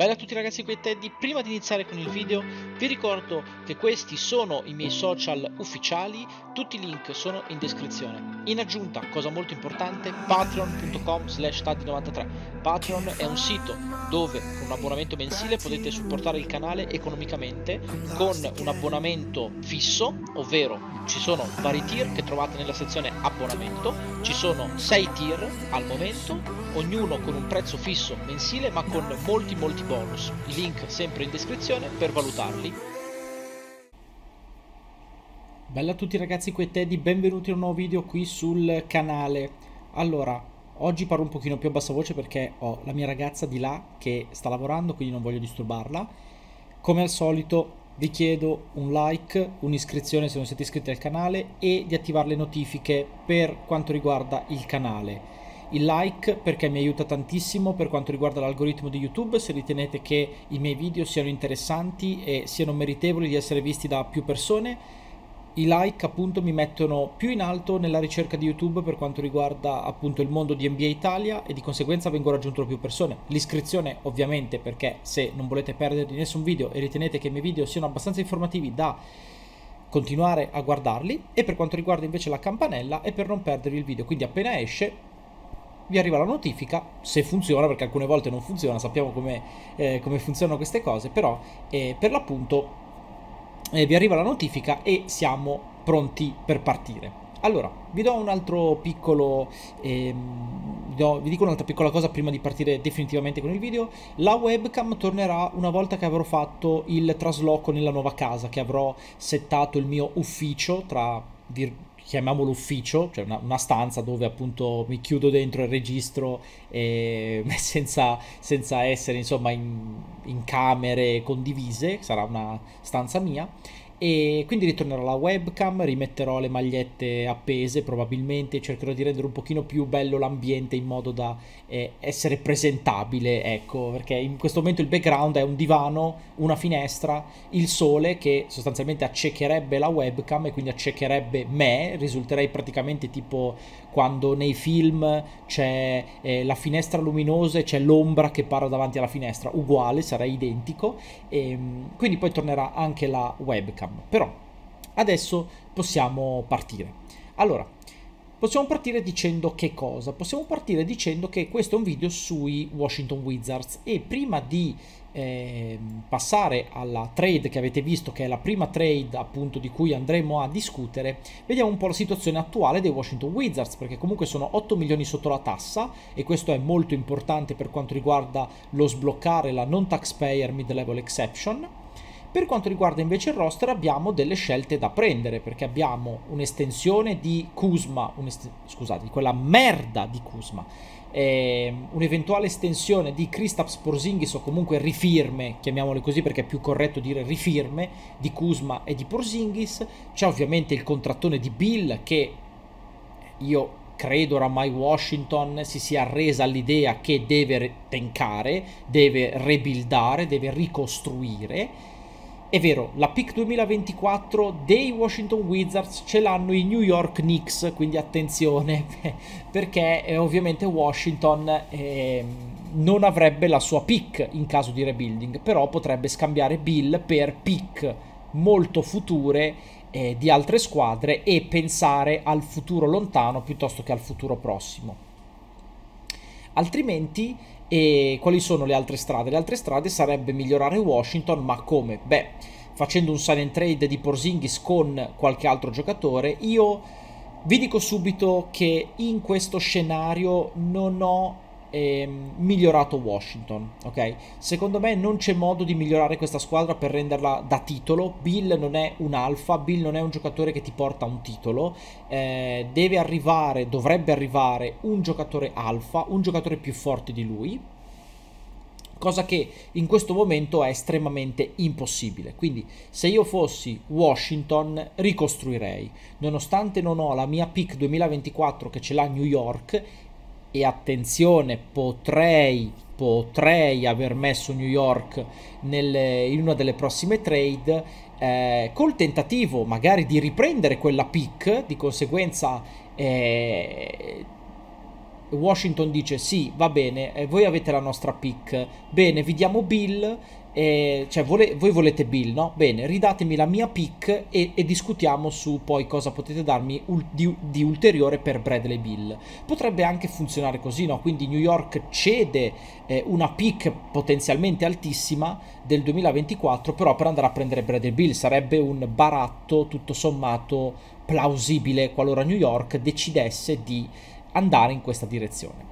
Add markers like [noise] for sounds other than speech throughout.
Bella a tutti ragazzi, qui è Teddy. Prima di iniziare con il video vi ricordo che questi sono i miei social ufficiali, tutti i link sono in descrizione. In aggiunta, cosa molto importante, patreon.com slash tadi93. Patreon è un sito dove con un abbonamento mensile potete supportare il canale economicamente con un abbonamento fisso, ovvero ci sono vari tier che trovate nella sezione abbonamento, ci sono 6 tier al momento, ognuno con un prezzo fisso mensile ma con molti molti bonus. Link sempre in descrizione per valutarli. Bella a tutti ragazzi, qui è Teddy, benvenuti in un nuovo video qui sul canale. Allora, oggi parlo un pochino più a bassa voce perché ho la mia ragazza di là che sta lavorando, quindi non voglio disturbarla. Come al solito vi chiedo un like, un'iscrizione se non siete iscritti al canale e di attivare le notifiche per quanto riguarda il canale. Il like perché mi aiuta tantissimo per quanto riguarda l'algoritmo di YouTube, se ritenete che i miei video siano interessanti e siano meritevoli di essere visti da più persone i like appunto mi mettono più in alto nella ricerca di YouTube per quanto riguarda appunto il mondo di NBA Italia e di conseguenza vengo raggiunto da più persone. L'iscrizione ovviamente perché se non volete perdervi nessun video e ritenete che i miei video siano abbastanza informativi da continuare a guardarli e per quanto riguarda invece la campanella è per non perdervi il video, quindi appena esce vi arriva la notifica se funziona, perché alcune volte non funziona, sappiamo come, eh, come funzionano queste cose, però eh, per l'appunto eh, vi arriva la notifica e siamo pronti per partire. Allora, vi do un altro piccolo, ehm, vi, do, vi dico un'altra piccola cosa prima di partire definitivamente con il video. La webcam tornerà una volta che avrò fatto il trasloco nella nuova casa, che avrò settato il mio ufficio tra vir- chiamiamolo ufficio, cioè una, una, stanza dove appunto mi chiudo dentro il registro e, [laughs] senza, senza, essere insomma in, in, camere condivise, sarà una stanza mia e quindi ritornerò alla webcam, rimetterò le magliette appese probabilmente, cercherò di rendere un pochino più bello l'ambiente in modo da eh, essere presentabile, ecco, perché in questo momento il background è un divano, una finestra, il sole che sostanzialmente accecherebbe la webcam e quindi accecherebbe me, risulterei praticamente tipo quando nei film c'è eh, la finestra luminosa e c'è l'ombra che para davanti alla finestra, uguale, sarà identico, e, ehm, quindi poi tornerà anche la webcam. Però adesso possiamo partire. Allora, possiamo partire dicendo che cosa? Possiamo partire dicendo che questo è un video sui Washington Wizards e prima di eh, passare alla trade che avete visto, che è la prima trade appunto di cui andremo a discutere, vediamo un po' la situazione attuale dei Washington Wizards, perché comunque sono 8 milioni sotto la tassa e questo è molto importante per quanto riguarda lo sbloccare la non taxpayer mid-level exception. Per quanto riguarda invece il roster abbiamo delle scelte da prendere perché abbiamo un'estensione di Kuzma, scusate, di quella merda di Kuzma, eh, un'eventuale estensione di Kristaps Porzingis o comunque rifirme, chiamiamole così perché è più corretto dire rifirme, di Kuzma e di Porzingis. C'è ovviamente il contrattone di Bill che io credo oramai Washington si sia arresa all'idea che deve tencare, deve rebuildare, deve ricostruire è vero, la pick 2024 dei Washington Wizards ce l'hanno i New York Knicks, quindi attenzione, [laughs] perché eh, ovviamente Washington eh, non avrebbe la sua pick in caso di rebuilding, però potrebbe scambiare Bill per pick molto future eh, di altre squadre e pensare al futuro lontano piuttosto che al futuro prossimo. Altrimenti e quali sono le altre strade? Le altre strade sarebbe migliorare Washington, ma come? Beh, facendo un silent trade di Porzingis con qualche altro giocatore, io vi dico subito che in questo scenario non ho eh, migliorato Washington. Ok, secondo me non c'è modo di migliorare questa squadra per renderla da titolo. Bill non è un alfa, Bill non è un giocatore che ti porta un titolo. Eh, deve arrivare, dovrebbe arrivare un giocatore alfa, un giocatore più forte di lui. Cosa che in questo momento è estremamente impossibile. Quindi, se io fossi Washington, ricostruirei. Nonostante non ho la mia pick 2024 che ce l'ha New York, e attenzione, potrei, potrei aver messo New York nelle, in una delle prossime trade eh, col tentativo magari di riprendere quella pick, di conseguenza eh, Washington dice sì, va bene, eh, voi avete la nostra pick, bene, vi diamo Bill, eh, cioè vole- voi volete Bill, no? Bene, ridatemi la mia pick e, e discutiamo su poi cosa potete darmi ul- di-, di, ulteriore per Bradley Bill. Potrebbe anche funzionare così, no? Quindi New York cede eh, una pick potenzialmente altissima del 2024, però per andare a prendere Bradley Bill sarebbe un baratto tutto sommato plausibile qualora New York decidesse di andare in questa direzione.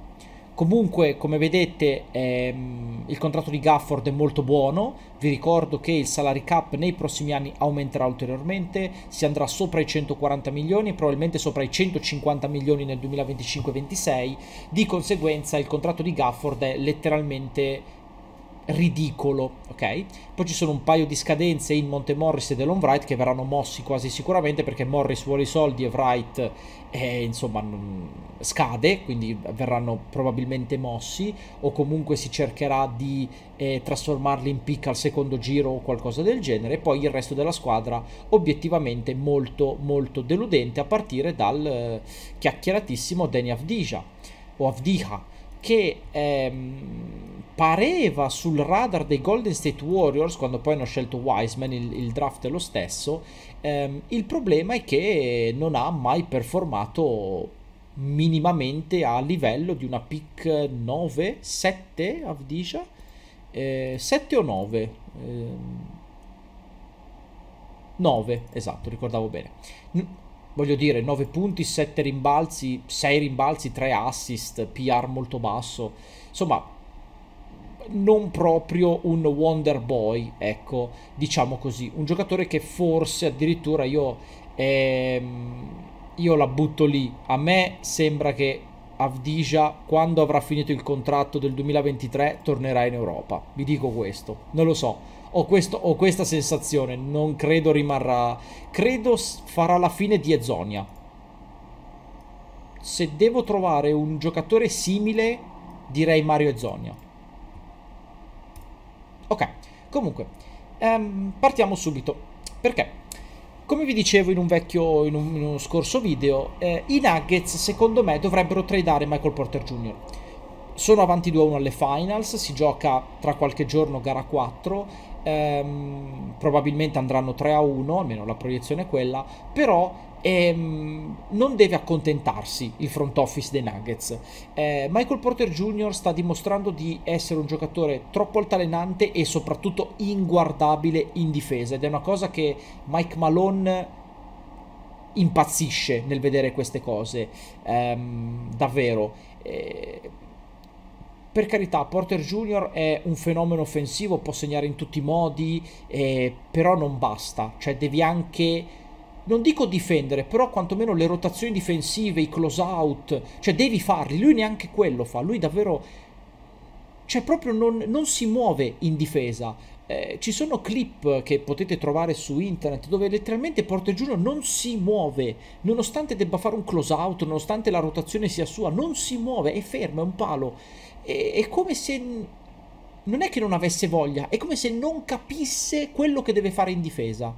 Comunque, come vedete, ehm, il contratto di Gafford è molto buono. Vi ricordo che il salary cap nei prossimi anni aumenterà ulteriormente, si andrà sopra i 140 milioni, probabilmente sopra i 150 milioni nel 2025-26. Di conseguenza, il contratto di Gafford è letteralmente ridicolo, ok? Poi ci sono un paio di scadenze in Monte Morris e Delon Wright che verranno mossi quasi sicuramente perché Morris vuole i soldi e Wright eh, insomma scade, quindi verranno probabilmente mossi o comunque si cercherà di eh, trasformarli in pick al secondo giro o qualcosa del genere. E poi il resto della squadra obiettivamente molto molto deludente a partire dal eh, chiacchieratissimo Danny Avdija o Avdija che ehm, pareva sul radar dei Golden State Warriors quando poi hanno scelto Wiseman, il, il draft è lo stesso, ehm, il problema è che non ha mai performato minimamente a livello di una pick 9, 7 Avdija, eh, 7 o 9. Eh, 9, esatto, ricordavo bene. N- voglio dire 9 punti, 7 rimbalzi, 6 rimbalzi, 3 assist, PR molto basso, insomma non proprio un Wonder Boy, ecco, diciamo così, un giocatore che forse addirittura io, ehm, io la butto lì, a me sembra che Avdija quando avrà finito il contratto del 2023 tornerà in Europa, vi dico questo, non lo so ho, questo, ho questa sensazione, non credo rimarrà, credo farà la fine di Ezonia. Se devo trovare un giocatore simile, direi Mario Ezonia. Ok, comunque, ehm, partiamo subito. Perché? Come vi dicevo in, un vecchio, in, un, in uno scorso video, eh, i Nuggets secondo me dovrebbero tradare Michael Porter Jr. Sono avanti 2-1 alle finals, si gioca tra qualche giorno gara 4 ehm, probabilmente andranno 3 a 1, almeno la proiezione è quella, però ehm, non deve accontentarsi il front office dei Nuggets. Eh, Michael Porter Jr. sta dimostrando di essere un giocatore troppo altalenante e soprattutto inguardabile in difesa ed è una cosa che Mike Malone impazzisce nel vedere queste cose, ehm, davvero. Eh, per carità, Porter Junior è un fenomeno offensivo, può segnare in tutti i modi, eh, però non basta, cioè devi anche non dico difendere, però quantomeno le rotazioni difensive, i close out, cioè devi farli, lui neanche quello fa, lui davvero, cioè proprio non, non si muove in difesa. Eh, ci sono clip che potete trovare su internet dove letteralmente Porter Junior non si muove, nonostante debba fare un close out, nonostante la rotazione sia sua, non si muove, è fermo, è un palo è, è come se non è che non avesse voglia, è come se non capisse quello che deve fare in difesa.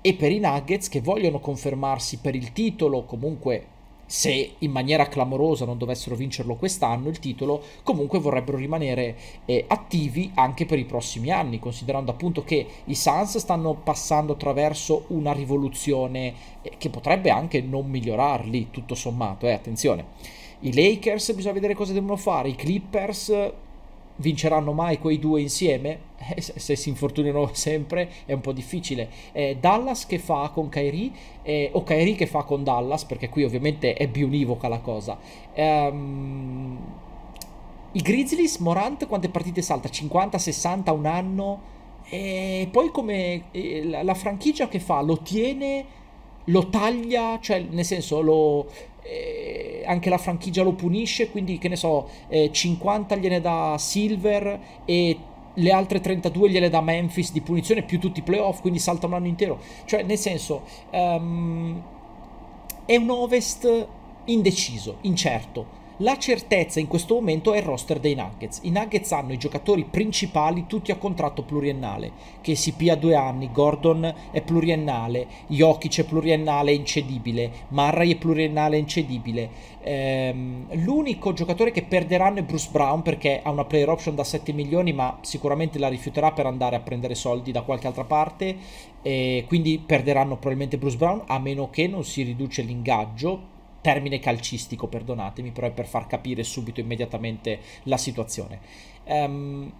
E per i Nuggets che vogliono confermarsi per il titolo, comunque se in maniera clamorosa non dovessero vincerlo quest'anno il titolo, comunque vorrebbero rimanere eh, attivi anche per i prossimi anni, considerando appunto che i Suns stanno passando attraverso una rivoluzione eh, che potrebbe anche non migliorarli, tutto sommato, eh, attenzione. I Lakers bisogna vedere cosa devono fare, i Clippers vinceranno mai quei due insieme? Eh, se si infortunano [laughs] sempre è un po' difficile. Eh, Dallas che fa con Kairi eh, o Kairi che fa con Dallas, perché qui ovviamente è bionivoca la cosa. Um, I Grizzlies, Morant, quante partite salta? 50, 60, un anno? E eh, poi come eh, la franchigia che fa? Lo tiene lo taglia, cioè nel senso lo, eh, anche la franchigia lo punisce, quindi che ne so, eh, 50 gliene dà Silver e le altre 32 gliele dà Memphis di punizione più tutti i playoff, quindi salta un anno intero. Cioè nel senso um, è un Ovest indeciso, incerto la certezza in questo momento è il roster dei Nuggets. I Nuggets hanno i giocatori principali tutti a contratto pluriennale, che si pia due anni, Gordon è pluriennale, Jokic è pluriennale incedibile, Murray è pluriennale incedibile. Ehm, l'unico giocatore che perderanno è Bruce Brown perché ha una player option da 7 milioni, ma sicuramente la rifiuterà per andare a prendere soldi da qualche altra parte. E quindi perderanno probabilmente Bruce Brown a meno che non si riduce l'ingaggio termine calcistico, perdonatemi, però è per far capire subito, immediatamente la situazione. Um,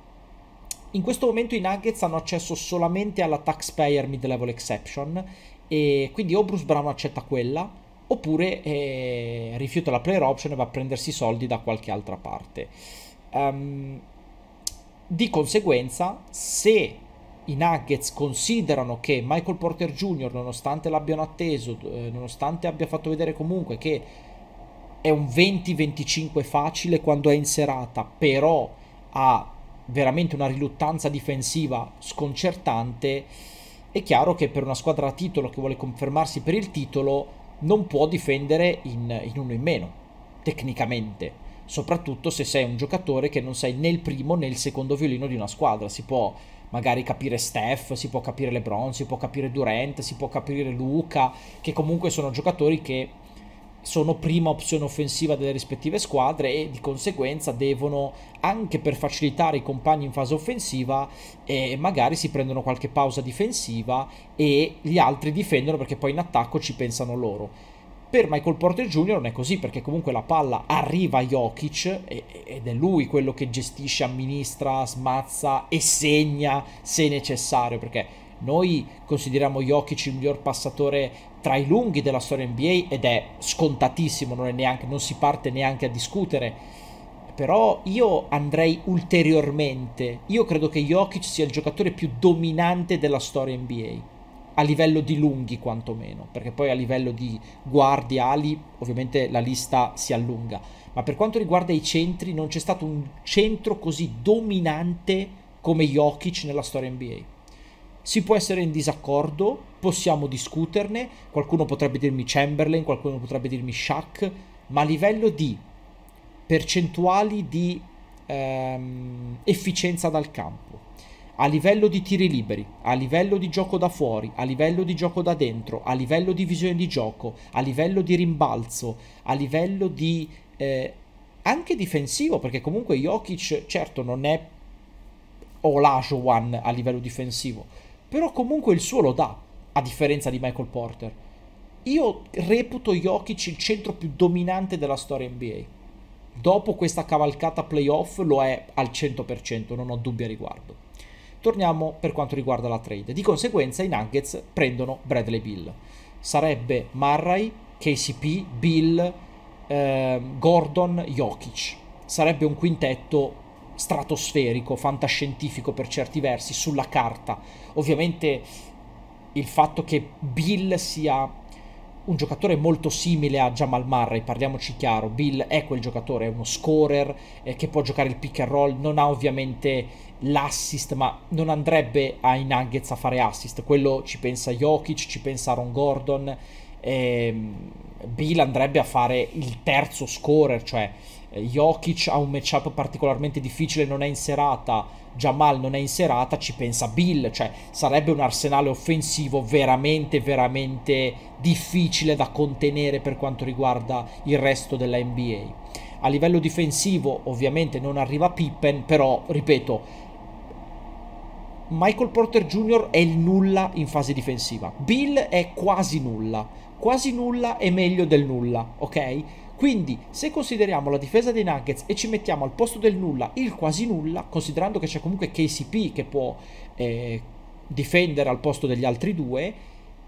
in questo momento i Nuggets hanno accesso solamente alla taxpayer mid-level exception e quindi o Bruce Brown accetta quella oppure eh, rifiuta la player option e va a prendersi i soldi da qualche altra parte. Um, di conseguenza, se i Nuggets considerano che Michael Porter Jr., nonostante l'abbiano atteso, eh, nonostante abbia fatto vedere comunque che è un 20-25 facile quando è in serata, però ha veramente una riluttanza difensiva sconcertante, è chiaro che per una squadra a titolo che vuole confermarsi per il titolo non può difendere in, in uno in meno, tecnicamente soprattutto se sei un giocatore che non sei né il primo né il secondo violino di una squadra. Si può magari capire Steph, si può capire LeBron, si può capire Durant, si può capire Luca, che comunque sono giocatori che sono prima opzione offensiva delle rispettive squadre e di conseguenza devono anche per facilitare i compagni in fase offensiva eh, magari si prendono qualche pausa difensiva e gli altri difendono perché poi in attacco ci pensano loro per Michael Porter Jr. non è così perché comunque la palla arriva a Jokic ed è lui quello che gestisce, amministra, smazza e segna se necessario perché noi consideriamo Jokic il miglior passatore tra i lunghi della storia NBA ed è scontatissimo, non, è neanche, non si parte neanche a discutere. Però io andrei ulteriormente. Io credo che Jokic sia il giocatore più dominante della storia NBA a livello di lunghi quantomeno, perché poi a livello di guardi, ali, ovviamente la lista si allunga, ma per quanto riguarda i centri non c'è stato un centro così dominante come Jokic nella storia NBA. Si può essere in disaccordo, possiamo discuterne, qualcuno potrebbe dirmi Chamberlain, qualcuno potrebbe dirmi Shaq, ma a livello di percentuali di ehm, efficienza dal campo, a livello di tiri liberi, a livello di gioco da fuori, a livello di gioco da dentro, a livello di visione di gioco, a livello di rimbalzo, a livello di eh, anche difensivo, perché comunque Jokic certo non è Olajuwon a livello difensivo, però comunque il suo lo dà, a differenza di Michael Porter. Io reputo Jokic il centro più dominante della storia NBA. Dopo questa cavalcata playoff lo è al 100%, non ho dubbi a riguardo. Torniamo per quanto riguarda la trade. Di conseguenza i Nuggets prendono Bradley Bill. Sarebbe Murray, KCP, Bill, eh, Gordon, Jokic. Sarebbe un quintetto stratosferico, fantascientifico per certi versi, sulla carta. Ovviamente il fatto che Bill sia un giocatore molto simile a Jamal Murray, parliamoci chiaro, Bill è quel giocatore, è uno scorer eh, che può giocare il pick and roll, non ha ovviamente l'assist, ma non andrebbe ai Nuggets a fare assist. Quello ci pensa Jokic, ci pensa Aaron Gordon. Ehm, Bill andrebbe a fare il terzo scorer, cioè eh, Jokic ha un matchup particolarmente difficile, non è in serata, Jamal non è in serata, ci pensa Bill, cioè sarebbe un arsenale offensivo veramente, veramente difficile da contenere per quanto riguarda il resto della NBA. A livello difensivo ovviamente non arriva Pippen, però ripeto, Michael Porter Jr. è il nulla in fase difensiva. Bill è quasi nulla. Quasi nulla è meglio del nulla, ok? Quindi, se consideriamo la difesa dei Nuggets e ci mettiamo al posto del nulla il quasi nulla, considerando che c'è comunque KCP che può eh, difendere al posto degli altri due,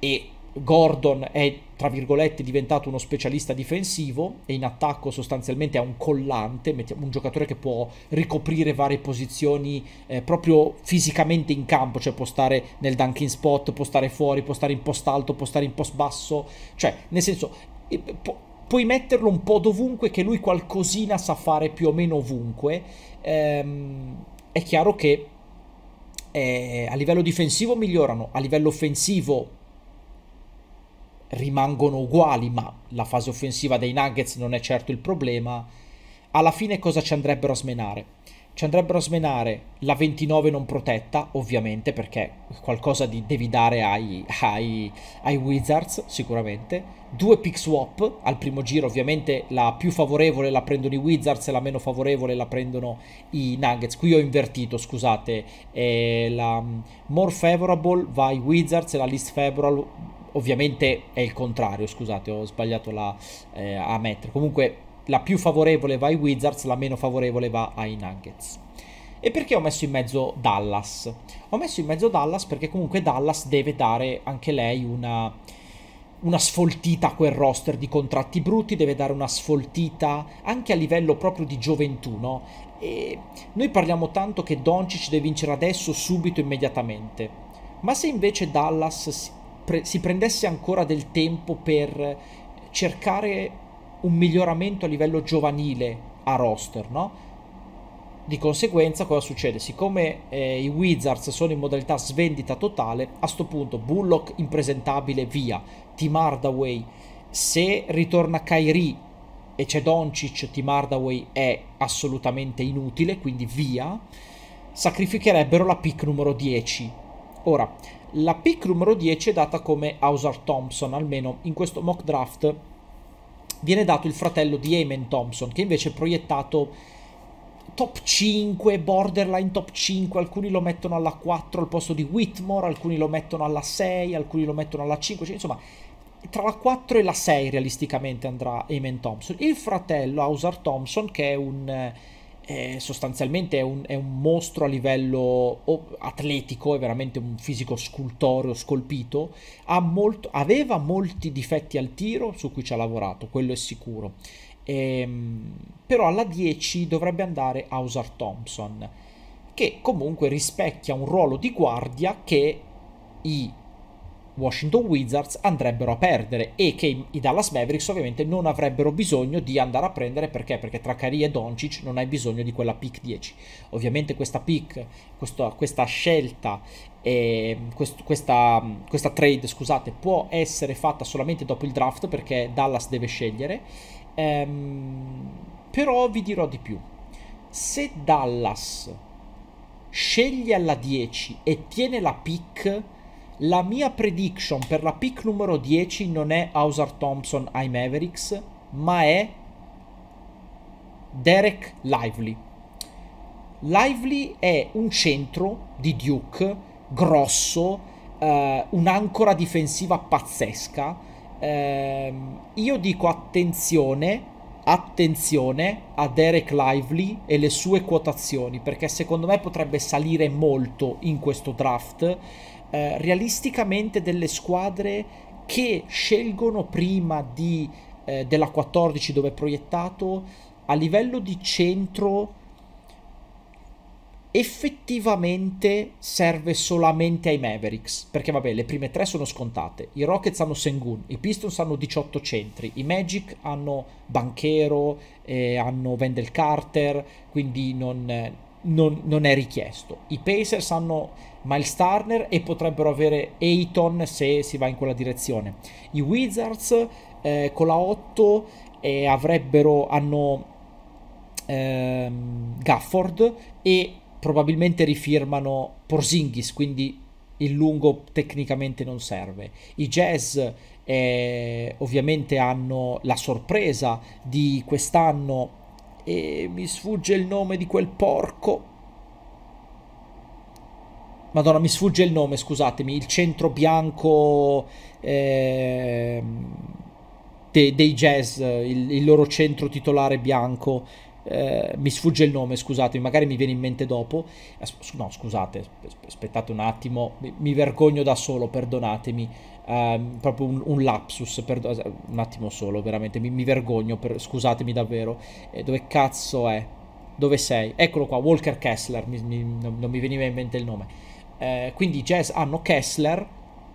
e Gordon è tra virgolette diventato uno specialista difensivo e in attacco sostanzialmente è un collante, un giocatore che può ricoprire varie posizioni eh, proprio fisicamente in campo, cioè può stare nel dunking spot, può stare fuori, può stare in post alto, può stare in post basso, cioè nel senso eh, pu- puoi metterlo un po' dovunque che lui qualcosina sa fare più o meno ovunque. Ehm, è chiaro che eh, a livello difensivo migliorano, a livello offensivo rimangono uguali, ma la fase offensiva dei Nuggets non è certo il problema. Alla fine cosa ci andrebbero a smenare? Ci andrebbero a smenare la 29 non protetta, ovviamente, perché qualcosa di devi dare ai, ai, ai Wizards, sicuramente. Due pick swap al primo giro, ovviamente la più favorevole la prendono i Wizards e la meno favorevole la prendono i Nuggets. Qui ho invertito, scusate, eh, la mm, more favorable va ai Wizards e la least favorable ovviamente è il contrario, scusate, ho sbagliato la, eh, a mettere. Comunque la più favorevole va ai Wizards, la meno favorevole va ai Nuggets. E perché ho messo in mezzo Dallas? Ho messo in mezzo Dallas perché comunque Dallas deve dare anche lei una, una sfoltita a quel roster di contratti brutti, deve dare una sfoltita anche a livello proprio di gioventù, no? E noi parliamo tanto che Doncic deve vincere adesso, subito, immediatamente. Ma se invece Dallas pre- si prendesse ancora del tempo per cercare un miglioramento a livello giovanile a roster, no? Di conseguenza cosa succede? Siccome eh, i Wizards sono in modalità svendita totale, a sto punto Bullock impresentabile via, Tim Hardaway, se ritorna Kyrie e c'è Doncic, Tim Hardaway è assolutamente inutile, quindi via, sacrificherebbero la pick numero 10. Ora, la pick numero 10 è data come Hauser Thompson, almeno in questo mock draft viene dato il fratello di Eamon Thompson, che invece è proiettato top 5, borderline top 5, alcuni lo mettono alla 4 al posto di Whitmore, alcuni lo mettono alla 6, alcuni lo mettono alla 5, cioè, insomma tra la 4 e la 6 realisticamente andrà Eamon Thompson. Il fratello Hauser Thompson, che è un eh, sostanzialmente è un, è un, mostro a livello atletico, è veramente un fisico scultoreo, scolpito, molto, aveva molti difetti al tiro su cui ci ha lavorato, quello è sicuro. Ehm, però alla 10 dovrebbe andare Hauser Thompson, che comunque rispecchia un ruolo di guardia che i Washington Wizards andrebbero a perdere e che i Dallas Mavericks ovviamente non avrebbero bisogno di andare a prendere perché? Perché tra Cari e Doncic non hai bisogno di quella pick 10. Ovviamente questa pick, questo, questa scelta, eh, quest, questa, questa trade scusate, può essere fatta solamente dopo il draft perché Dallas deve scegliere. Ehm, però vi dirò di più. Se Dallas sceglie alla 10 e tiene la pick la mia prediction per la pick numero 10 non è Hauser Thompson ai Mavericks, ma è Derek Lively. Lively è un centro di Duke, grosso, eh, un'ancora difensiva pazzesca. Eh, io dico attenzione, attenzione a Derek Lively e le sue quotazioni, perché secondo me potrebbe salire molto in questo draft eh, realisticamente delle squadre che scelgono prima di, eh, della 14 dove è proiettato a livello di centro effettivamente serve solamente ai Mavericks, perché vabbè, le prime tre sono scontate. I Rockets hanno Sengun, i Pistons hanno 18 centri, i Magic hanno Banchero, eh, hanno Wendell Carter, quindi non, non, non, è richiesto. I Pacers hanno Miles Turner e potrebbero avere Ayton se si va in quella direzione. I Wizards eh, con la 8 eh, avrebbero, hanno ehm, Gafford e probabilmente rifirmano Porzingis, quindi il lungo tecnicamente non serve. I Jazz eh, ovviamente hanno la sorpresa di quest'anno e mi sfugge il nome di quel porco Madonna, mi sfugge il nome, scusatemi, il centro bianco eh, dei, dei jazz, il, il, loro centro titolare bianco. Eh, mi sfugge il nome, scusatemi, magari mi viene in mente dopo. Eh, no, scusate, aspettate un attimo, mi, mi vergogno da solo, perdonatemi. Eh, proprio un, un lapsus, perdo- eh, un attimo solo, veramente, mi, mi vergogno, per, scusatemi davvero. Eh, dove cazzo è? Dove sei? Eccolo qua, Walker Kessler, mi, non mi veniva in mente il nome eh, quindi i Jazz hanno Kessler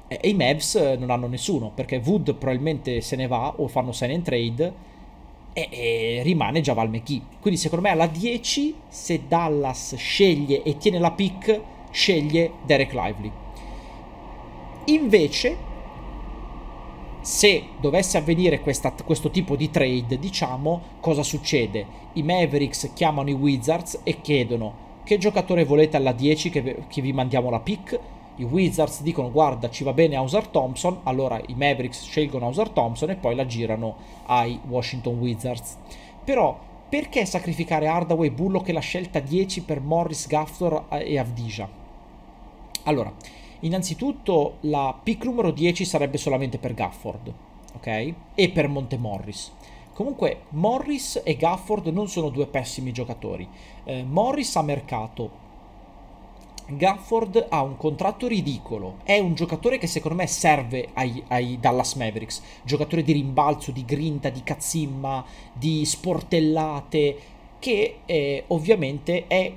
e, eh, e i Mavs eh, non hanno nessuno perché Wood probabilmente se ne va o fanno sign and trade e, e rimane Javal McGee. Quindi secondo me alla 10 se Dallas sceglie e tiene la pick sceglie Derek Lively. Invece se dovesse avvenire questa, questo tipo di trade, diciamo, cosa succede? I Mavericks chiamano i Wizards e chiedono che giocatore volete alla 10 che, che vi mandiamo la pick i Wizards dicono guarda ci va bene Hauser Thompson, allora i Mavericks scelgono Hauser Thompson e poi la girano ai Washington Wizards. Però perché sacrificare Hardaway, Bullock e la scelta 10 per Morris, Gafford eh, e Avdija? Allora, innanzitutto la pick numero 10 sarebbe solamente per Gafford, ok? E per Monte Morris. Comunque Morris e Gafford non sono due pessimi giocatori. Eh, Morris ha mercato. Gafford ha un contratto ridicolo, è un giocatore che secondo me serve ai, ai Dallas Mavericks, giocatore di rimbalzo, di grinta, di cazzimma, di sportellate, che eh, ovviamente è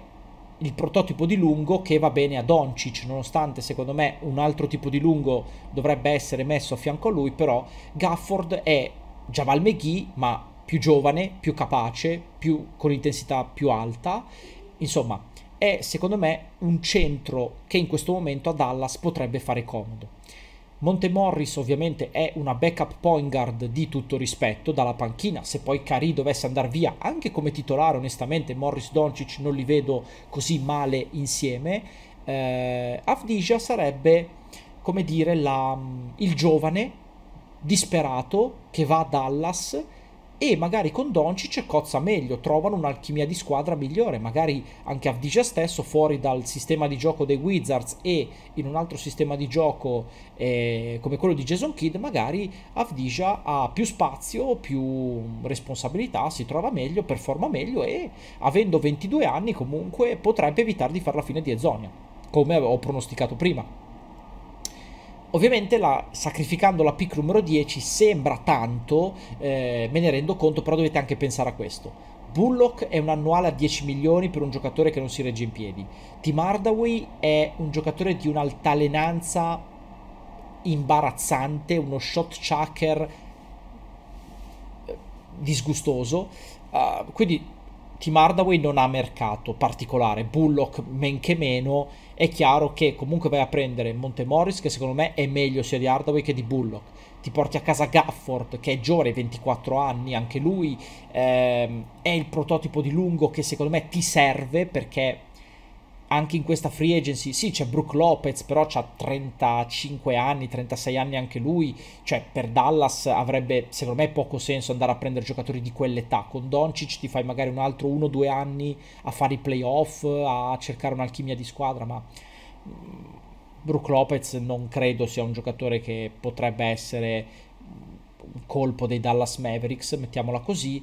il prototipo di lungo che va bene a Doncic, nonostante secondo me un altro tipo di lungo dovrebbe essere messo a fianco a lui, però Gafford è Javal McGee, ma più giovane, più capace, più, con intensità più alta. Insomma, è secondo me un centro che in questo momento a Dallas potrebbe fare comodo. Monte Morris ovviamente è una backup point guard di tutto rispetto dalla panchina, se poi Cari dovesse andare via anche come titolare onestamente Morris Doncic non li vedo così male insieme, eh, Afdija sarebbe come dire la, il giovane disperato che va a Dallas e magari con Doncic cozza meglio, trovano un'alchimia di squadra migliore, magari anche Avdija stesso fuori dal sistema di gioco dei Wizards e in un altro sistema di gioco eh, come quello di Jason Kidd, magari Avdija ha più spazio, più responsabilità, si trova meglio, performa meglio e avendo 22 anni comunque potrebbe evitare di fare la fine di Ezonia, come ho pronosticato prima. Ovviamente la, sacrificando la pick numero 10 sembra tanto, eh, me ne rendo conto, però dovete anche pensare a questo. Bullock è un annuale a 10 milioni per un giocatore che non si regge in piedi. Tim Hardaway è un giocatore di un'altalenanza imbarazzante, uno shot chucker eh, disgustoso. Uh, quindi Tim Hardaway non ha mercato particolare, Bullock men che meno è chiaro che comunque vai a prendere Monte Morris, che secondo me è meglio sia di Hardaway che di Bullock. Ti porti a casa Gafford, che è giovane, 24 anni, anche lui ehm, è il prototipo di lungo che secondo me ti serve perché anche in questa free agency, sì c'è Brooke Lopez, però ha 35 anni, 36 anni anche lui, cioè per Dallas avrebbe secondo me poco senso andare a prendere giocatori di quell'età, con Doncic ti fai magari un altro 1-2 anni a fare i playoff, a cercare un'alchimia di squadra, ma mm, Brooke Lopez non credo sia un giocatore che potrebbe essere un colpo dei Dallas Mavericks, mettiamola così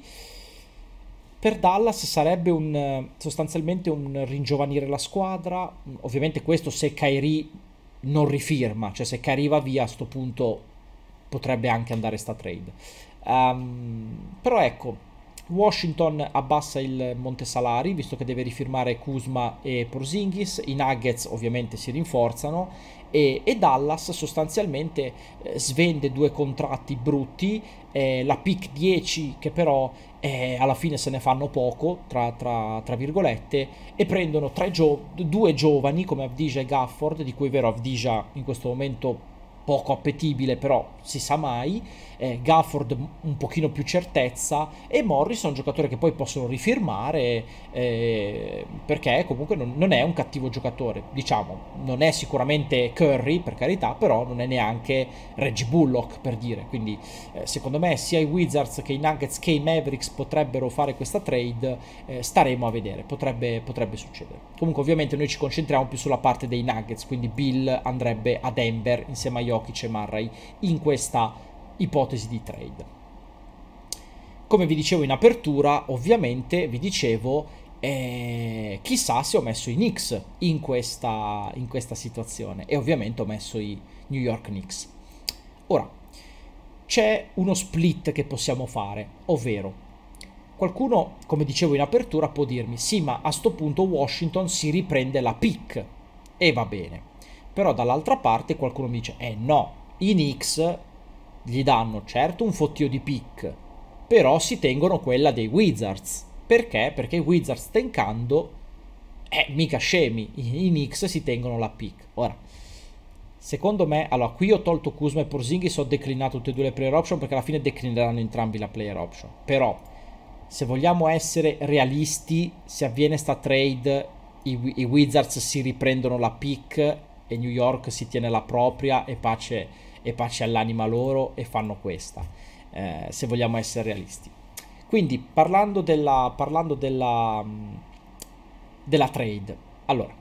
per Dallas sarebbe un, sostanzialmente un ringiovanire la squadra, ovviamente questo se Kairi non rifirma, cioè se Kairi va via a questo punto potrebbe anche andare sta trade. Um, però ecco, Washington abbassa il monte salari visto che deve rifirmare Kuzma e Porzingis, i Nuggets ovviamente si rinforzano e, e Dallas sostanzialmente eh, svende due contratti brutti, eh, la pick 10 che però eh, alla fine se ne fanno poco, tra, tra, tra virgolette, e prendono gio- due giovani come Avdija e Gafford, di cui è vero Avdija in questo momento poco appetibile, però si sa mai, eh, Gafford un pochino più certezza e Morris è un giocatore che poi possono rifirmare eh, perché comunque non, non, è un cattivo giocatore, diciamo, non è sicuramente Curry per carità, però non è neanche Reggie Bullock per dire, quindi eh, secondo me sia i Wizards che i Nuggets che i Mavericks potrebbero fare questa trade, eh, staremo a vedere, potrebbe, potrebbe succedere. Comunque ovviamente noi ci concentriamo più sulla parte dei Nuggets, quindi Bill andrebbe a Denver insieme a Jokic e Murray in questa ipotesi di trade. Come vi dicevo in apertura, ovviamente vi dicevo eh, chissà se ho messo i Knicks in questa, in questa situazione e ovviamente ho messo i New York Knicks. Ora, c'è uno split che possiamo fare, ovvero qualcuno, come dicevo in apertura, può dirmi sì, ma a sto punto Washington si riprende la pick e va bene. Però dall'altra parte qualcuno mi dice eh no, i Knicks gli danno certo un fottio di pick, però si tengono quella dei Wizards. Perché? Perché i Wizards tankando, eh, mica scemi, i, i Knicks si tengono la pick. Ora, secondo me, allora, qui ho tolto Kuzma e Porzinghi, ho declinato tutte e due le player option, perché alla fine declineranno entrambi la player option. Però, se vogliamo essere realisti, se avviene sta trade, i, i Wizards si riprendono la pick e New York si tiene la propria e pace e pace all'anima loro e fanno questa, eh, se vogliamo essere realisti. Quindi parlando della, parlando della, mm, della trade, allora,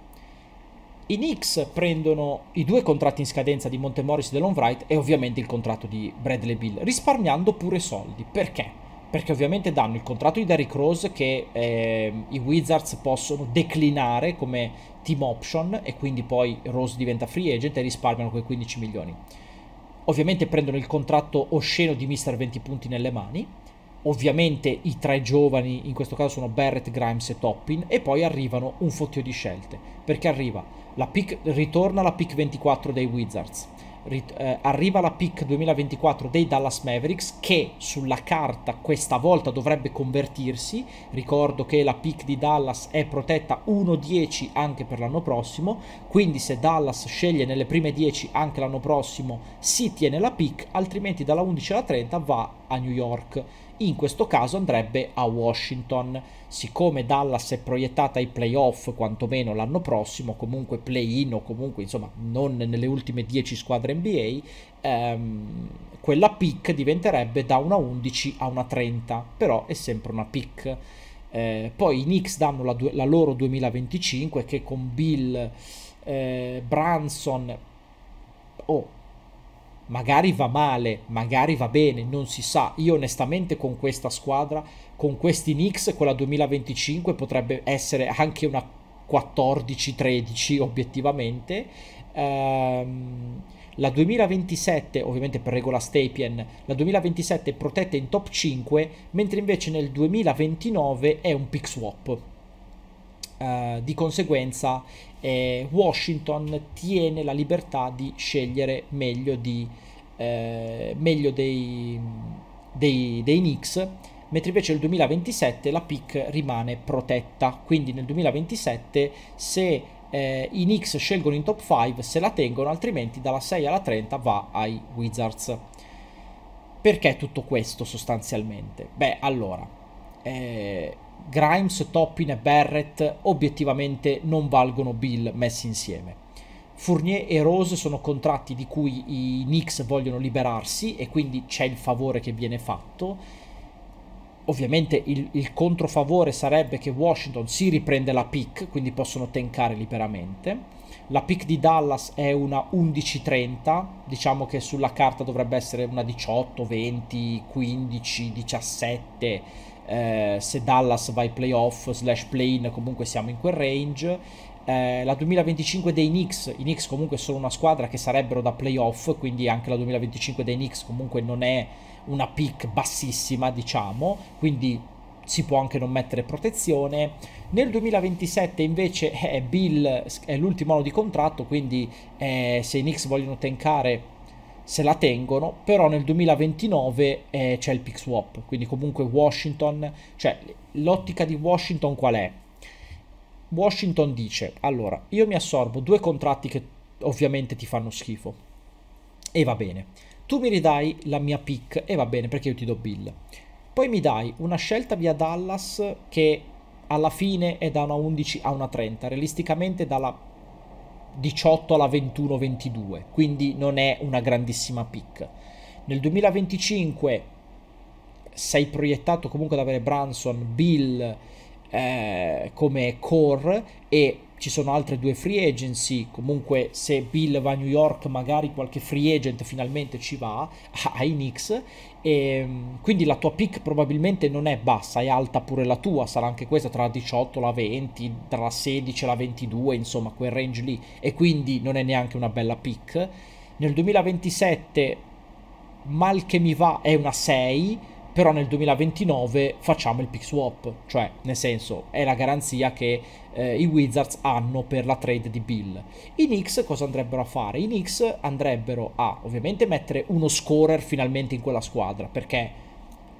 i Knicks prendono i due contratti in scadenza di Montemoris e Delon Wright e ovviamente il contratto di Bradley Bill, risparmiando pure soldi. Perché? Perché ovviamente danno il contratto di Derrick Rose che eh, i Wizards possono declinare come team option e quindi poi Rose diventa free agent e risparmiano quei 15 milioni ovviamente prendono il contratto osceno di Mister 20 punti nelle mani, ovviamente i tre giovani, in questo caso sono Barrett, Grimes e Toppin, e poi arrivano un fottio di scelte, perché arriva, la pick, ritorna la pick 24 dei Wizards, eh, arriva la pick 2024 dei Dallas Mavericks che sulla carta questa volta dovrebbe convertirsi, ricordo che la pick di Dallas è protetta 1-10 anche per l'anno prossimo, quindi se Dallas sceglie nelle prime 10 anche l'anno prossimo si tiene la pick, altrimenti dalla 11 alla 30 va a New York, in questo caso andrebbe a Washington. Siccome Dallas è proiettata ai playoff quantomeno l'anno prossimo, comunque play-in o comunque insomma non nelle ultime 10 squadre NBA, ehm, quella pick diventerebbe da una 11 a una 30, però è sempre una pick. Eh, poi i Knicks danno la, la, loro 2025 che con Bill eh, Branson... Oh, magari va male, magari va bene, non si sa. Io onestamente con questa squadra, con questi Knicks, quella 2025 potrebbe essere anche una 14-13 obiettivamente. Ehm, la 2027, ovviamente per regola Stapien, la 2027 è protetta in top 5, mentre invece nel 2029 è un pick swap. Eh, di conseguenza eh, Washington tiene la libertà di scegliere meglio, di, eh, meglio dei, dei, dei Knicks mentre invece nel 2027 la PIC rimane protetta. Quindi nel 2027 se eh, i Knicks scelgono in top 5 se la tengono, altrimenti dalla 6 alla 30 va ai Wizards. Perché tutto questo sostanzialmente? Beh, allora, eh, Grimes, Toppin e Barrett obiettivamente non valgono Bill messi insieme. Fournier e Rose sono contratti di cui i Knicks vogliono liberarsi e quindi c'è il favore che viene fatto. Ovviamente il, il controfavore sarebbe che Washington si riprende la pick, quindi possono tencare liberamente. La pick di Dallas è una 11-30, diciamo che sulla carta dovrebbe essere una 18, 20, 15, 17 eh, se Dallas va ai playoff slash play-in comunque siamo in quel range eh, la 2025 dei Knicks i Knicks comunque sono una squadra che sarebbero da playoff quindi anche la 2025 dei Knicks comunque non è una pick bassissima diciamo quindi si può anche non mettere protezione. Nel 2027 invece eh, Bill è l'ultimo anno di contratto, quindi eh, se i Knicks vogliono tencare se la tengono, però nel 2029 eh, c'è il pick swap, quindi comunque Washington, cioè l'ottica di Washington qual è? Washington dice, allora, io mi assorbo due contratti che ovviamente ti fanno schifo, e va bene, tu mi ridai la mia pick, e va bene perché io ti do Bill, poi mi dai una scelta via Dallas che alla fine è da una 11 a una 30, realisticamente dalla 18 alla 21-22, quindi non è una grandissima pick. Nel 2025 sei proiettato comunque ad avere Branson, Bill eh, come core e ci sono altre due free agency, comunque se Bill va a New York magari qualche free agent finalmente ci va [laughs] ai Knicks e ehm, quindi la tua pick probabilmente non è bassa, è alta pure la tua, sarà anche questa tra la 18 e la 20, tra la 16 e la 22, insomma quel range lì e quindi non è neanche una bella pick. Nel 2027 mal che mi va è una 6 però nel 2029 facciamo il pick swap, cioè nel senso è la garanzia che eh, i Wizards hanno per la trade di Bill. I Knicks cosa andrebbero a fare? I Knicks andrebbero a ovviamente mettere uno scorer finalmente in quella squadra, perché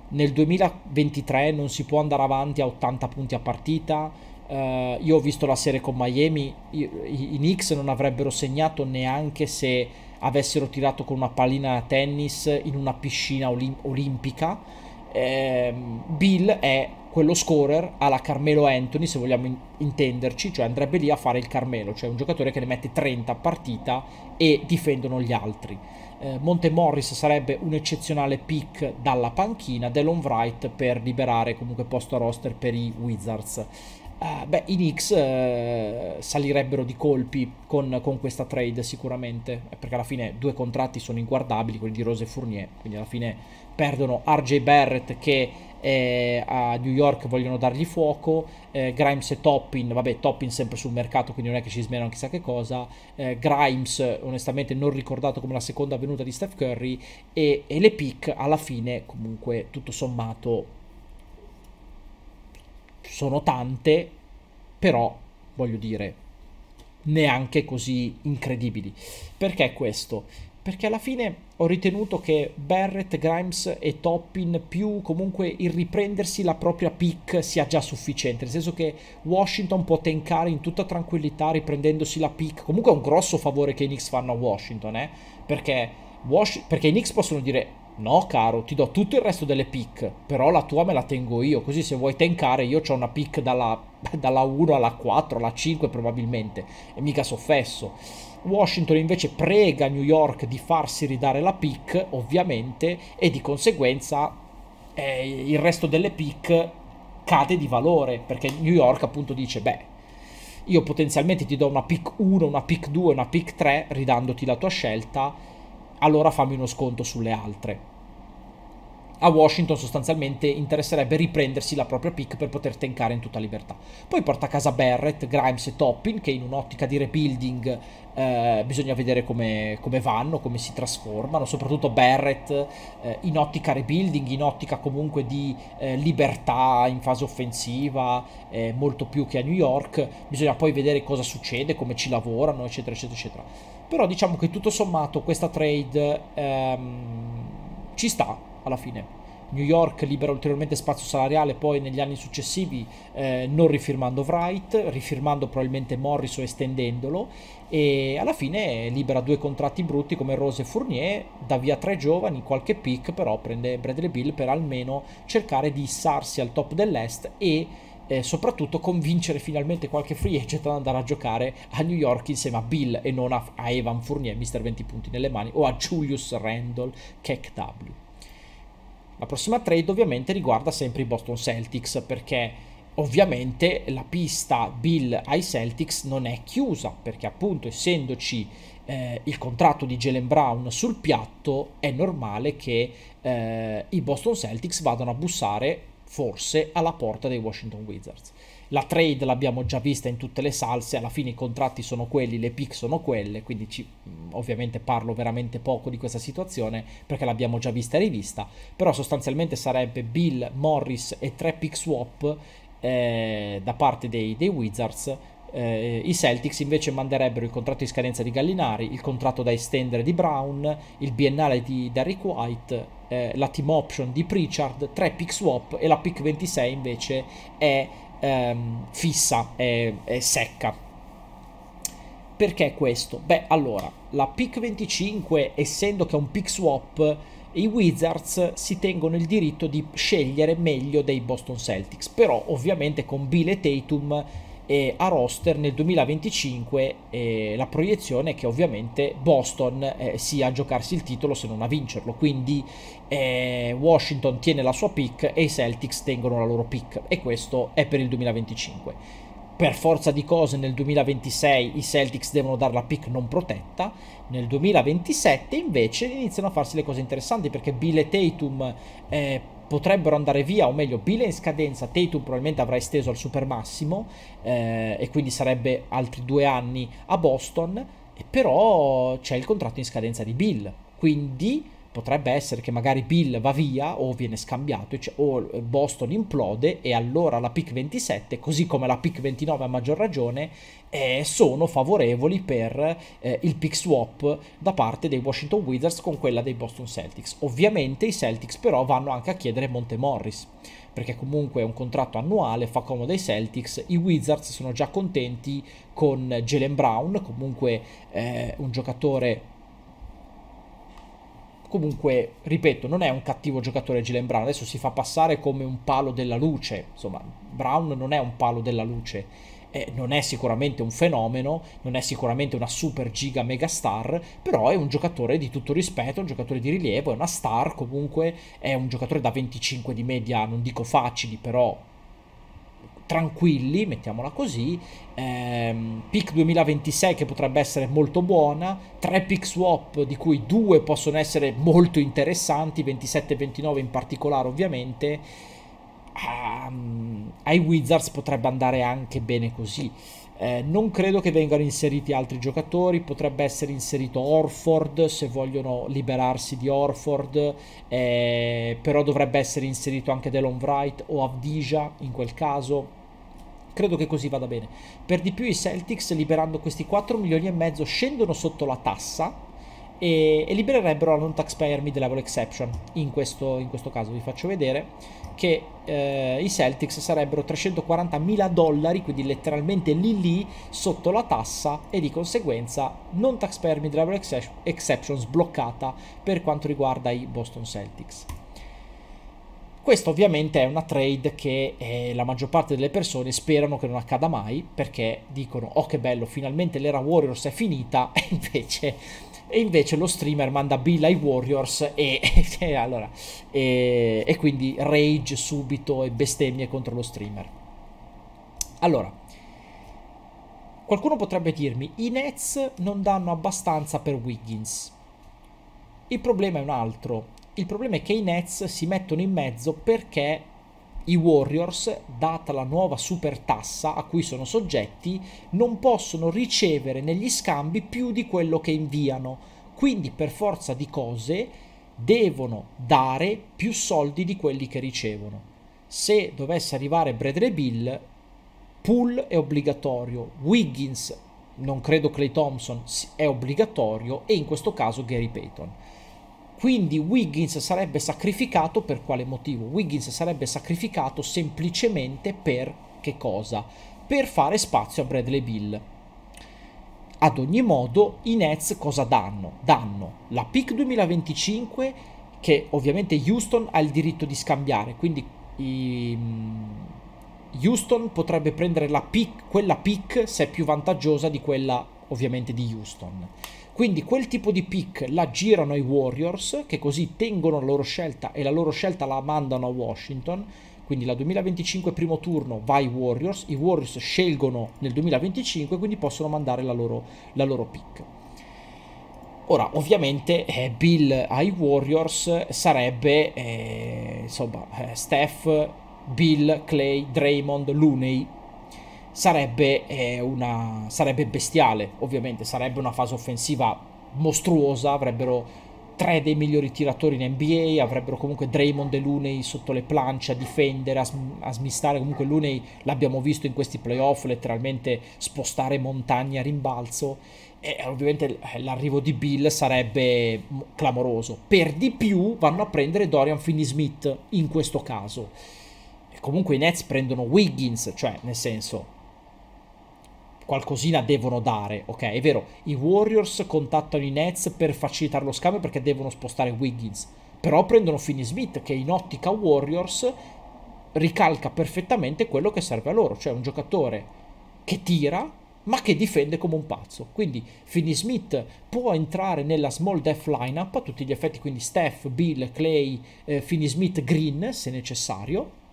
nel 2023 non si può andare avanti a 80 punti a partita. Uh, io ho visto la serie con Miami, i, i, i Knicks non avrebbero segnato neanche se avessero tirato con una pallina da tennis in una piscina olim- olimpica eh, Bill è quello scorer alla Carmelo Anthony, se vogliamo in- intenderci, cioè andrebbe lì a fare il Carmelo, cioè un giocatore che ne mette 30 a partita e difendono gli altri. Eh, Monte Morris sarebbe un eccezionale pick dalla panchina, Delon Wright per liberare comunque posto a roster per i Wizards. Uh, beh, i Knicks uh, salirebbero di colpi con, con, questa trade sicuramente, eh, perché alla fine due contratti sono inguardabili, quelli di Rose e Fournier, quindi alla fine perdono RJ Barrett che eh, a New York vogliono dargli fuoco, eh, Grimes e Toppin, vabbè Toppin sempre sul mercato quindi non è che ci smenano chissà che cosa, eh, Grimes onestamente non ricordato come la seconda venuta di Steph Curry e, e le pick alla fine comunque tutto sommato sono tante, però voglio dire neanche così incredibili. Perché questo? perché alla fine ho ritenuto che Barrett, Grimes e Toppin più comunque il riprendersi la propria pick sia già sufficiente, nel senso che Washington può tencare in tutta tranquillità riprendendosi la pick, comunque è un grosso favore che i Knicks fanno a Washington, eh? perché, Was- perché i Knicks possono dire no caro, ti do tutto il resto delle pick, però la tua me la tengo io, così se vuoi tencare io ho una pick dalla, [laughs] dalla 1 alla 4, alla 5 probabilmente, e mica soffesso. Washington invece prega New York di farsi ridare la pick, ovviamente, e di conseguenza eh, il resto delle pick cade di valore, perché New York appunto dice, beh, io potenzialmente ti do una pick 1, una pick 2, una pick 3, ridandoti la tua scelta, allora fammi uno sconto sulle altre a Washington sostanzialmente interesserebbe riprendersi la propria pick per poter tankare in tutta libertà. Poi porta a casa Barrett, Grimes e Toppin che in un'ottica di rebuilding eh, bisogna vedere come, come, vanno, come si trasformano, soprattutto Barrett eh, in ottica rebuilding, in ottica comunque di eh, libertà in fase offensiva, eh, molto più che a New York, bisogna poi vedere cosa succede, come ci lavorano, eccetera, eccetera, eccetera. Però diciamo che tutto sommato questa trade ehm, ci sta, alla fine. New York libera ulteriormente spazio salariale poi negli anni successivi eh, non rifirmando Wright, rifirmando probabilmente Morris o estendendolo e alla fine libera due contratti brutti come Rose e Fournier, dà via tre giovani, qualche pick però prende Bradley Bill per almeno cercare di issarsi al top dell'est e eh, soprattutto convincere finalmente qualche free agent ad andare a giocare a New York insieme a Bill e non a, a Evan Fournier, mister 20 punti nelle mani, o a Julius Randall, Keck W. La prossima trade ovviamente riguarda sempre i Boston Celtics perché ovviamente la pista Bill ai Celtics non è chiusa perché appunto essendoci eh, il contratto di Jalen Brown sul piatto è normale che eh, i Boston Celtics vadano a bussare forse alla porta dei Washington Wizards la trade l'abbiamo già vista in tutte le salse, alla fine i contratti sono quelli, le pick sono quelle, quindi ci, mm, ovviamente parlo veramente poco di questa situazione perché l'abbiamo già vista e rivista, però sostanzialmente sarebbe Bill, Morris e tre pick swap eh, da parte dei, dei Wizards eh, I Celtics invece manderebbero il contratto di scadenza di Gallinari, il contratto da estendere di Brown, il biennale di Derrick White, eh, la team option di Pritchard, tre pick swap e la pick 26 invece è ehm, fissa e, e secca. Perché questo? Beh, allora, la PIC 25, essendo che è un pick swap, i Wizards si tengono il diritto di scegliere meglio dei Boston Celtics, però ovviamente con Bill e Tatum e a roster nel 2025 eh, la proiezione è che ovviamente Boston eh, sia a giocarsi il titolo se non a vincerlo quindi eh, Washington tiene la sua pick e i Celtics tengono la loro pick e questo è per il 2025 per forza di cose nel 2026 i Celtics devono dare la pick non protetta nel 2027 invece iniziano a farsi le cose interessanti perché Bill e Tatum eh, potrebbero andare via, o meglio, Bill è in scadenza, Tatum probabilmente avrà esteso al super massimo eh, e quindi sarebbe altri due anni a Boston, però c'è il contratto in scadenza di Bill, quindi potrebbe essere che magari Bill va via o viene scambiato cioè, o Boston implode e allora la pick 27, così come la pick 29 a maggior ragione, eh, sono favorevoli per eh, il pick swap da parte dei Washington Wizards con quella dei Boston Celtics. Ovviamente i Celtics però vanno anche a chiedere Monte Morris perché comunque è un contratto annuale, fa comodo ai Celtics, i Wizards sono già contenti con Jalen Brown, comunque eh, un giocatore comunque, ripeto, non è un cattivo giocatore Jalen Brown, adesso si fa passare come un palo della luce, insomma, Brown non è un palo della luce, eh, non è sicuramente un fenomeno, non è sicuramente una super giga mega star, però è un giocatore di tutto rispetto, è un giocatore di rilievo, è una star comunque, è un giocatore da 25 di media, non dico facili, però tranquilli, mettiamola così, ehm, pick 2026 che potrebbe essere molto buona, 3 pick swap di cui 2 possono essere molto interessanti, 27 e 29 in particolare ovviamente, um, ai Wizards potrebbe andare anche bene così. Eh, non credo che vengano inseriti altri giocatori, potrebbe essere inserito Orford se vogliono liberarsi di Orford, eh, però dovrebbe essere inserito anche Delon Wright o Avdija in quel caso. Credo che così vada bene. Per di più i Celtics liberando questi 4 milioni e mezzo scendono sotto la tassa e, e libererebbero la non taxpayer mid-level exception in questo, in questo caso vi faccio vedere che eh, i Celtics sarebbero 340 mila dollari, quindi letteralmente lì lì sotto la tassa e di conseguenza non taxpayer mid driver exception sbloccata per quanto riguarda i Boston Celtics. Questo ovviamente è una trade che eh, la maggior parte delle persone sperano che non accada mai perché dicono oh che bello finalmente l'era Warriors è finita [laughs] e invece e invece lo streamer manda Bill ai Warriors e, [laughs] e, allora, e, e quindi rage subito e bestemmie contro lo streamer. Allora, qualcuno potrebbe dirmi, i Nets non danno abbastanza per Wiggins. Il problema è un altro, il problema è che i Nets si mettono in mezzo perché i Warriors, data la nuova supertassa a cui sono soggetti, non possono ricevere negli scambi più di quello che inviano. Quindi per forza di cose devono dare più soldi di quelli che ricevono. Se dovesse arrivare Bradley Bill, Pool è obbligatorio, Wiggins, non credo Clay Thompson, è obbligatorio e in questo caso Gary Payton. Quindi Wiggins sarebbe sacrificato per quale motivo? Wiggins sarebbe sacrificato semplicemente per che cosa? Per fare spazio a Bradley Bill. Ad ogni modo, i Nets cosa danno? Danno la pick 2025 che ovviamente Houston ha il diritto di scambiare, quindi i, mm, Houston potrebbe prendere la pick, quella pick se è più vantaggiosa di quella ovviamente di Houston. Quindi quel tipo di pick la girano i Warriors, che così tengono la loro scelta e la loro scelta la mandano a Washington. Quindi la 2025 primo turno va ai Warriors, i Warriors scelgono nel 2025, quindi possono mandare la loro, la loro pick. Ora, ovviamente, eh, Bill ai Warriors sarebbe, eh, insomma, eh, Steph, Bill, Clay, Draymond, Looney, sarebbe, eh, una, sarebbe bestiale, ovviamente, sarebbe una fase offensiva mostruosa, avrebbero tre dei migliori tiratori in NBA, avrebbero comunque Draymond e Looney sotto le planche a difendere, a, sm- a smistare, comunque Looney l'abbiamo visto in questi playoff letteralmente spostare montagne a rimbalzo e eh, ovviamente eh, l'arrivo di Bill sarebbe clamoroso. Per di più vanno a prendere Dorian Finney-Smith in questo caso. E comunque i Nets prendono Wiggins, cioè nel senso qualcosina devono dare, ok? È vero, i Warriors contattano i Nets per facilitare lo scambio perché devono spostare Wiggins, però prendono Finney Smith che in ottica Warriors ricalca perfettamente quello che serve a loro, cioè un giocatore che tira ma che difende come un pazzo. Quindi Finney Smith può entrare nella small death lineup a tutti gli effetti, quindi Steph, Bill, Clay, eh, Finney Smith, Green se necessario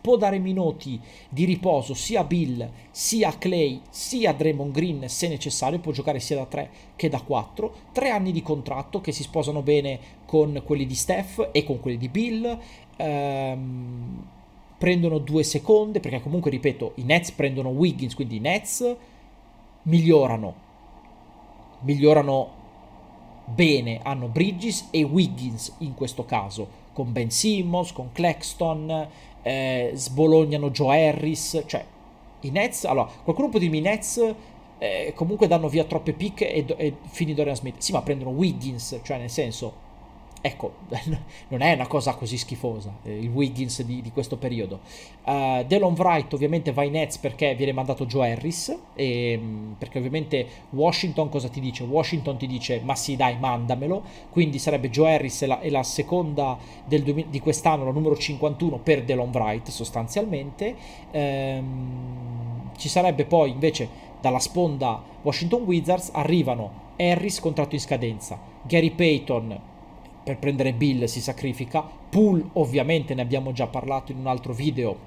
può dare minuti di riposo sia a Bill, sia a Clay, sia a Draymond Green se necessario, può giocare sia da 3 che da 4, tre anni di contratto che si sposano bene con quelli di Steph e con quelli di Bill. Ehm, prendono due seconde perché comunque ripeto i Nets prendono Wiggins quindi i Nets migliorano migliorano bene hanno Bridges e Wiggins in questo caso con Ben Simmons, con Claxton, eh, sbolognano Joe Harris, cioè i Nets, allora qualcuno può dirmi i Nets eh, comunque danno via troppe pick e, e fini Dorian Smith, sì ma prendono Wiggins, cioè nel senso Ecco, [laughs] non è una cosa così schifosa eh, il Wiggins di, di questo periodo. Uh, Delon Wright ovviamente va in Nets perché viene mandato Joe Harris, e, mm, perché ovviamente Washington cosa ti dice? Washington ti dice ma sì dai mandamelo, quindi sarebbe Joe Harris e la, e la seconda del, di quest'anno, la numero 51 per Delon Wright sostanzialmente. Um, ci sarebbe poi invece dalla sponda Washington Wizards arrivano Harris contratto in scadenza, Gary Payton per prendere Bill si sacrifica, Pool ovviamente ne abbiamo già parlato in un altro video,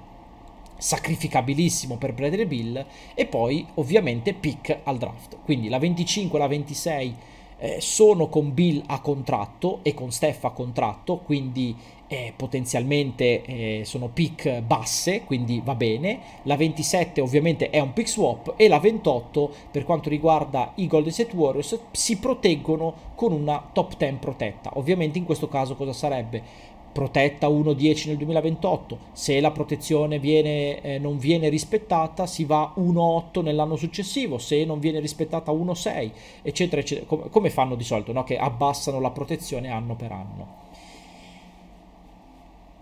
sacrificabilissimo per prendere Bill e poi ovviamente pick al draft. Quindi la 25 e la 26 eh, sono con Bill a contratto e con Steph a contratto, quindi eh, potenzialmente eh, sono pick basse, quindi va bene. La 27 ovviamente è un pick swap e la 28 per quanto riguarda i Golden State Warriors si proteggono con una top 10 protetta. Ovviamente in questo caso cosa sarebbe? protetta 1.10 nel 2028, se la protezione viene, eh, non viene rispettata si va 1.8 nell'anno successivo, se non viene rispettata 1.6, eccetera, eccetera, come, come fanno di solito, no? che abbassano la protezione anno per anno.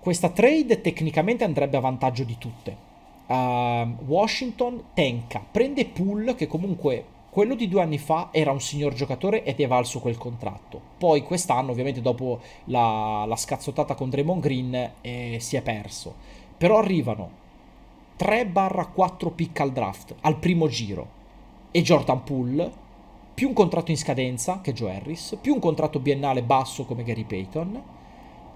Questa trade tecnicamente andrebbe a vantaggio di tutte. Uh, Washington tenca, prende Pool che comunque quello di due anni fa era un signor giocatore ed è valso quel contratto. Poi quest'anno ovviamente dopo la, la scazzottata con Draymond Green eh, si è perso. Però arrivano 3-4 pick al draft al primo giro e Jordan Poole più un contratto in scadenza che Joe Harris, più un contratto biennale basso come Gary Payton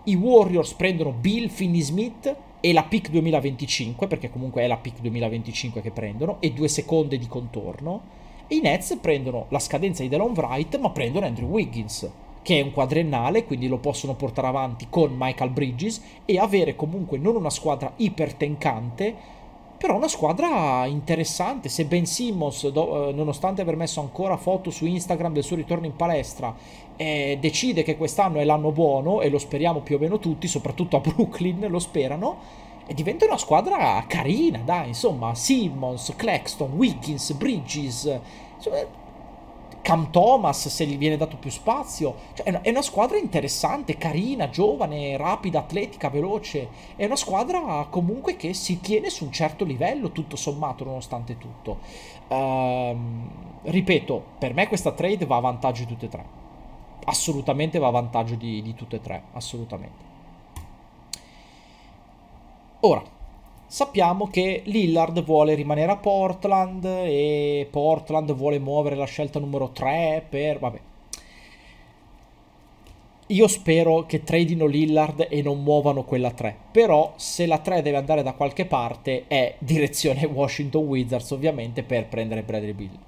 i Warriors prendono Bill Finney Smith e la pick 2025, perché comunque è la pick 2025 che prendono, e due seconde di contorno. i Nets prendono la scadenza di Delon Wright, ma prendono Andrew Wiggins, che è un quadriennale, quindi lo possono portare avanti con Michael Bridges e avere comunque non una squadra ipertencante, però una squadra interessante, se Ben Simmons, do, eh, nonostante aver messo ancora foto su Instagram del suo ritorno in palestra, eh, decide che quest'anno è l'anno buono, e lo speriamo più o meno tutti, soprattutto a Brooklyn lo sperano, e diventa una squadra carina, dai, insomma, Simmons, Claxton, Wiggins, Bridges, insomma, Cam Thomas se gli viene dato più spazio. Cioè, è, una, squadra interessante, carina, giovane, rapida, atletica, veloce. È una squadra comunque che si tiene su un certo livello, tutto sommato, nonostante tutto. Ehm, ripeto, per me questa trade va a vantaggio di tutte e tre. Assolutamente va a vantaggio di, di tutte e tre, assolutamente. Ora, Sappiamo che Lillard vuole rimanere a Portland e Portland vuole muovere la scelta numero 3 per... vabbè. Io spero che tradino Lillard e non muovano quella 3, però se la 3 deve andare da qualche parte è direzione [laughs] Washington Wizards ovviamente per prendere Bradley Bill.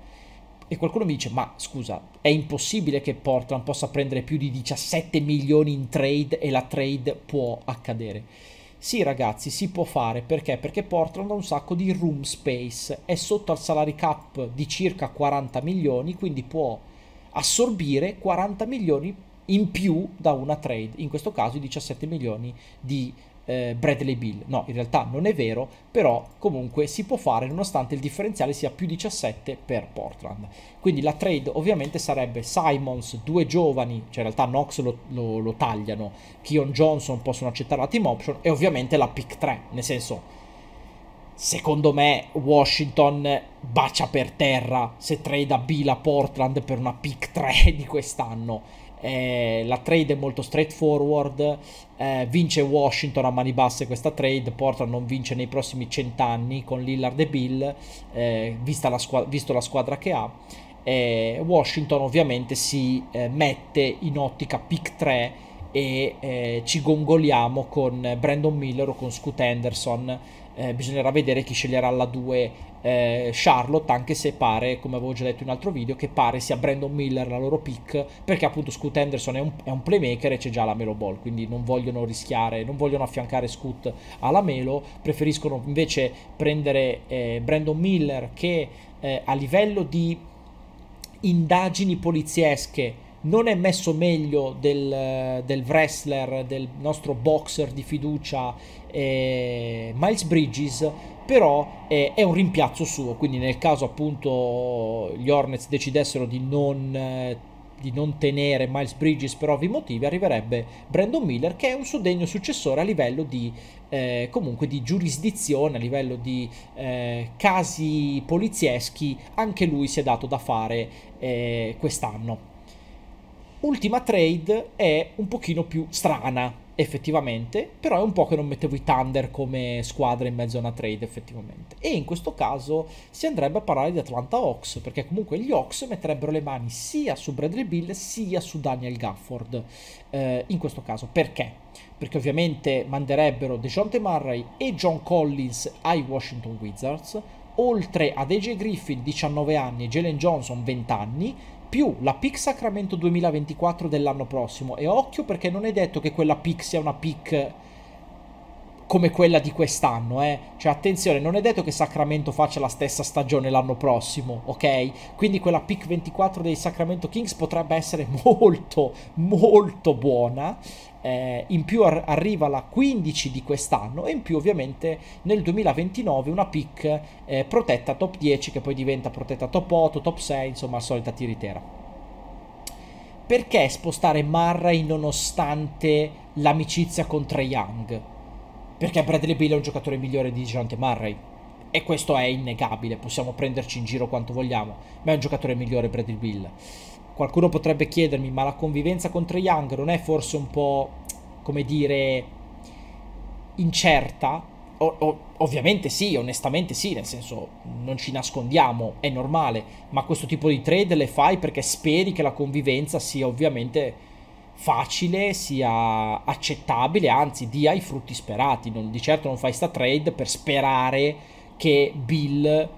E qualcuno mi dice, ma scusa, è impossibile che Portland possa prendere più di 17 milioni in trade e la trade può accadere sì ragazzi, si può fare, perché? Perché Portland ha un sacco di room space, è sotto al salary cap di circa 40 milioni, quindi può assorbire 40 milioni in più da una trade, in questo caso i 17 milioni di eh, Bradley Bill. No, in realtà non è vero, però comunque si può fare nonostante il differenziale sia più 17 per Portland. Quindi la trade ovviamente sarebbe Simons, due giovani, cioè in realtà Knox lo, lo, lo tagliano, Keon Johnson possono accettare la team option e ovviamente la pick 3, nel senso secondo me Washington bacia per terra se trade a Bill a Portland per una pick 3 [laughs] di quest'anno eh, la trade è molto straightforward, eh, vince Washington a mani basse questa trade, Portland non vince nei prossimi cent'anni con Lillard e Bill, eh, la squadra, visto la squadra che ha. Eh, Washington ovviamente si eh, mette in ottica pick 3 e eh, ci gongoliamo con Brandon Miller o con Scoot Anderson eh, bisognerà vedere chi sceglierà la 2 eh, Charlotte, anche se pare, come avevo già detto in un altro video, che pare sia Brandon Miller la loro pick, perché appunto Scoot Henderson è un, è un playmaker e c'è già la Melo Ball, quindi non vogliono rischiare, non vogliono affiancare Scoot alla Melo, preferiscono invece prendere eh, Brandon Miller che eh, a livello di indagini poliziesche non è messo meglio del, del, wrestler, del nostro boxer di fiducia eh, Miles Bridges però eh, è un rimpiazzo suo quindi nel caso appunto gli Hornets decidessero di non, eh, di non tenere Miles Bridges per ovvi motivi arriverebbe Brandon Miller che è un suo degno successore a livello di eh, comunque di giurisdizione a livello di eh, casi polizieschi anche lui si è dato da fare eh, quest'anno ultima trade è un pochino più strana effettivamente, però è un po' che non mettevo i Thunder come squadra in mezzo a una trade effettivamente. E in questo caso si andrebbe a parlare di Atlanta Hawks, perché comunque gli Hawks metterebbero le mani sia su Bradley Bill sia su Daniel Gafford eh, in questo caso. Perché? Perché ovviamente manderebbero DeJounte Murray e John Collins ai Washington Wizards, oltre ad AJ Griffin 19 anni e Jalen Johnson 20 anni, più la pick Sacramento 2024 dell'anno prossimo. E occhio perché non è detto che quella pick sia una pick come quella di quest'anno, eh. Cioè, attenzione, non è detto che Sacramento faccia la stessa stagione l'anno prossimo, ok? Quindi quella pick 24 dei Sacramento Kings potrebbe essere [laughs] molto, molto buona eh, in più ar- arriva la 15 di quest'anno e in più ovviamente nel 2029 una pick eh, protetta top 10 che poi diventa protetta top 8, top 6, insomma la solita tiritera. Perché spostare Murray nonostante l'amicizia con Trae Young? Perché Bradley Bill è un giocatore migliore di Giante Murray. E questo è innegabile, possiamo prenderci in giro quanto vogliamo, ma è un giocatore migliore Bradley Bill qualcuno potrebbe chiedermi, ma la convivenza con Trae Young non è forse un po', come dire, incerta? O, o, ovviamente sì, onestamente sì, nel senso non ci nascondiamo, è normale, ma questo tipo di trade le fai perché speri che la convivenza sia ovviamente facile, sia accettabile, anzi dia i frutti sperati, non, di certo non fai sta trade per sperare che Bill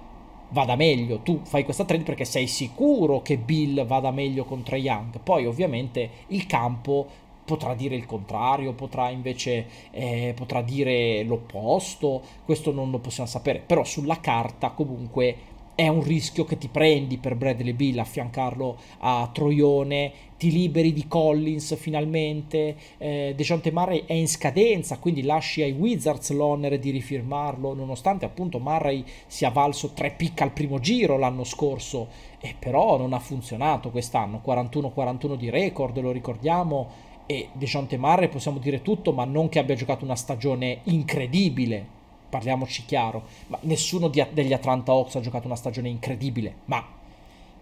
vada meglio. Tu fai questa trade perché sei sicuro che Bill vada meglio contro Young. Poi ovviamente il campo potrà dire il contrario, potrà invece eh, potrà dire l'opposto, questo non lo possiamo sapere, però sulla carta comunque è un rischio che ti prendi per Bradley Bill affiancarlo a Troione, ti liberi di Collins finalmente, eh, Dejounte Murray è in scadenza, quindi lasci ai Wizards l'onere di rifirmarlo, nonostante appunto Murray sia valso tre picca al primo giro l'anno scorso, e però non ha funzionato quest'anno, 41-41 di record, lo ricordiamo, e Dejounte Murray possiamo dire tutto, ma non che abbia giocato una stagione incredibile parliamoci chiaro, ma nessuno degli Atlanta Hawks ha giocato una stagione incredibile, ma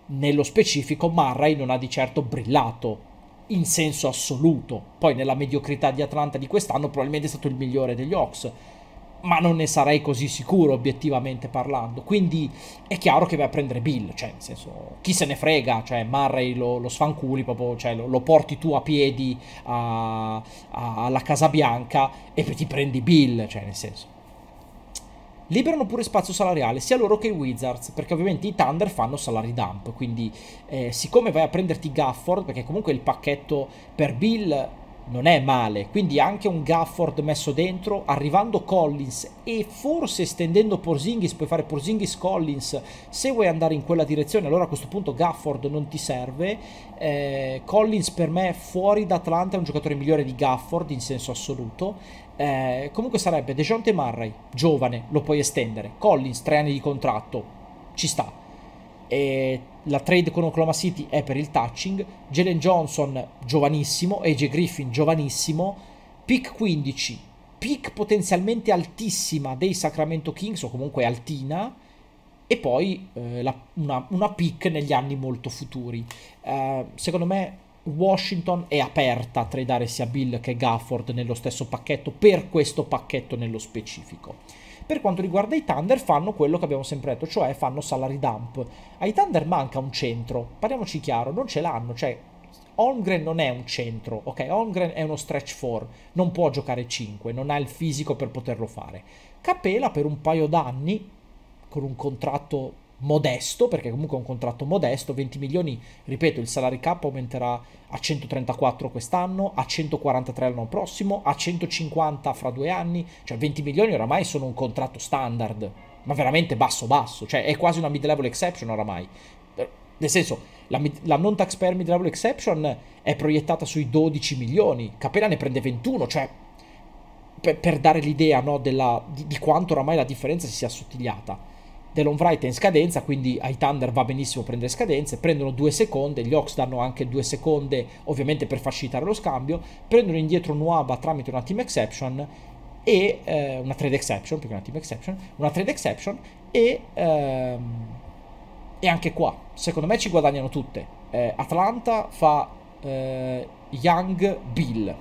nello specifico Murray non ha di certo brillato in senso assoluto. Poi nella mediocrità di Atlanta di quest'anno probabilmente è stato il migliore degli Hawks, ma non ne sarei così sicuro obiettivamente parlando. Quindi è chiaro che vai a prendere Bill, cioè nel senso chi se ne frega, cioè Murray lo, lo sfanculi proprio, cioè, lo, lo, porti tu a piedi a, a, alla Casa Bianca e ti prendi Bill, cioè nel senso Liberano pure spazio salariale sia loro che i Wizards, perché ovviamente i Thunder fanno salary dump, quindi eh, siccome vai a prenderti Gafford, perché comunque il pacchetto per Bill non è male, quindi anche un Gafford messo dentro, arrivando Collins e forse estendendo Porzingis, puoi fare Porzingis Collins, se vuoi andare in quella direzione, allora a questo punto Gafford non ti serve, eh, Collins per me fuori da Atlanta è un giocatore migliore di Gafford in senso assoluto, eh, comunque sarebbe Dejounte Murray, giovane, lo puoi estendere, Collins, tre anni di contratto, ci sta. E la trade con Oklahoma City è per il touching, Jalen Johnson giovanissimo, AJ Griffin giovanissimo, pick 15, pick potenzialmente altissima dei Sacramento Kings o comunque altina e poi eh, la, una, una, pick negli anni molto futuri. Eh, secondo me Washington è aperta a tradare sia Bill che Gafford nello stesso pacchetto per questo pacchetto nello specifico. Per quanto riguarda i Thunder fanno quello che abbiamo sempre detto, cioè fanno salary dump. Ai Thunder manca un centro, parliamoci chiaro, non ce l'hanno, cioè Holmgren non è un centro, ok? Holmgren è uno stretch 4, non può giocare 5, non ha il fisico per poterlo fare. Capela per un paio d'anni, con un contratto modesto, perché comunque è un contratto modesto, 20 milioni, ripeto, il salary cap aumenterà a 134 quest'anno, a 143 l'anno prossimo, a 150 fra due anni, cioè 20 milioni oramai sono un contratto standard, ma veramente basso basso, cioè è quasi una mid-level exception oramai. Nel senso, la, la non taxpayer mid-level exception è proiettata sui 12 milioni, Capella ne prende 21, cioè per, per dare l'idea no, della, di, di quanto oramai la differenza si sia assottigliata Delon Wright è in scadenza, quindi ai Thunder va benissimo prendere scadenze, prendono due seconde, gli Ox danno anche due seconde ovviamente per facilitare lo scambio, prendono indietro Nuaba tramite una team exception e eh, una trade exception, più che una team exception, una trade exception e, ehm, e anche qua, secondo me ci guadagnano tutte. Eh, Atlanta fa eh, Young Bill,